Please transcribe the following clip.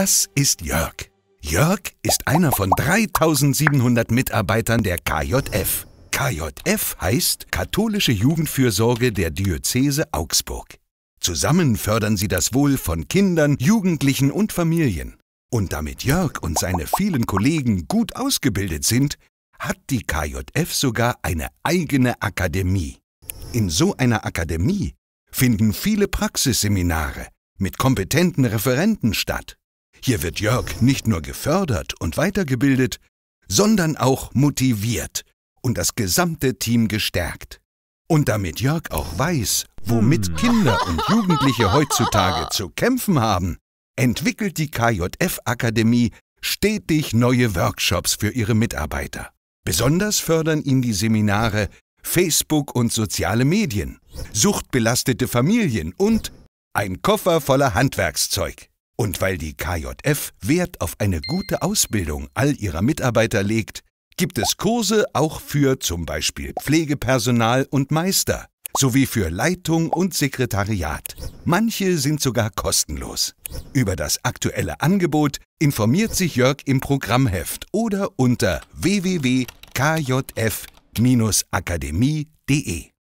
Das ist Jörg. Jörg ist einer von 3700 Mitarbeitern der KJF. KJF heißt Katholische Jugendfürsorge der Diözese Augsburg. Zusammen fördern sie das Wohl von Kindern, Jugendlichen und Familien. Und damit Jörg und seine vielen Kollegen gut ausgebildet sind, hat die KJF sogar eine eigene Akademie. In so einer Akademie finden viele Praxisseminare mit kompetenten Referenten statt. Hier wird Jörg nicht nur gefördert und weitergebildet, sondern auch motiviert und das gesamte Team gestärkt. Und damit Jörg auch weiß, womit hm. Kinder und Jugendliche heutzutage zu kämpfen haben, entwickelt die KJF-Akademie stetig neue Workshops für ihre Mitarbeiter. Besonders fördern ihn die Seminare Facebook und soziale Medien, suchtbelastete Familien und ein Koffer voller Handwerkszeug. Und weil die KJF Wert auf eine gute Ausbildung all ihrer Mitarbeiter legt, gibt es Kurse auch für zum Beispiel Pflegepersonal und Meister sowie für Leitung und Sekretariat. Manche sind sogar kostenlos. Über das aktuelle Angebot informiert sich Jörg im Programmheft oder unter www.kjf-akademie.de.